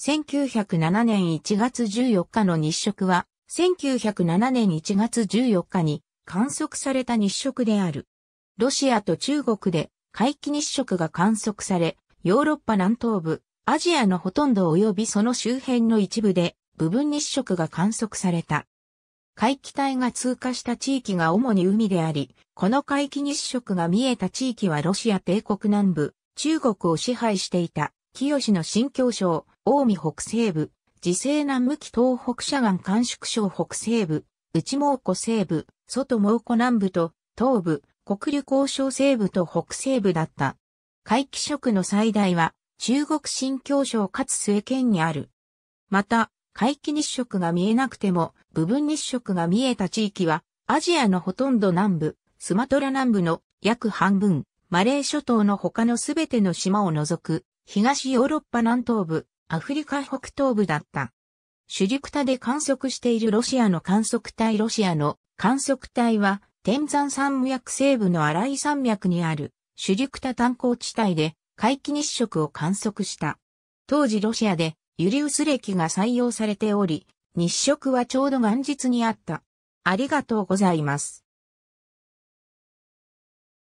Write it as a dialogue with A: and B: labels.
A: 1907年1月14日の日食は、1907年1月14日に観測された日食である。ロシアと中国で海既日食が観測され、ヨーロッパ南東部、アジアのほとんど及びその周辺の一部で部分日食が観測された。海気帯が通過した地域が主に海であり、この海気日食が見えた地域はロシア帝国南部、中国を支配していた、清の新教省、近江北西部、自生南向き東北斜岸甘粛省北西部、内蒙古西部、外蒙古南部と、東部、国流交渉西部と北西部だった。海既色の最大は、中国新疆省かつ末県にある。また、海既日食が見えなくても、部分日食が見えた地域は、アジアのほとんど南部、スマトラ南部の約半分、マレー諸島の他のすべての島を除く、東ヨーロッパ南東部、アフリカ北東部だった。主陸田で観測しているロシアの観測隊ロシアの観測隊は天山山脈西部の荒井山脈にある主陸田炭鉱地帯で回帰日食を観測した。当時ロシアでユリウス暦が採用されており、日食はちょうど元日にあった。ありがとうございます。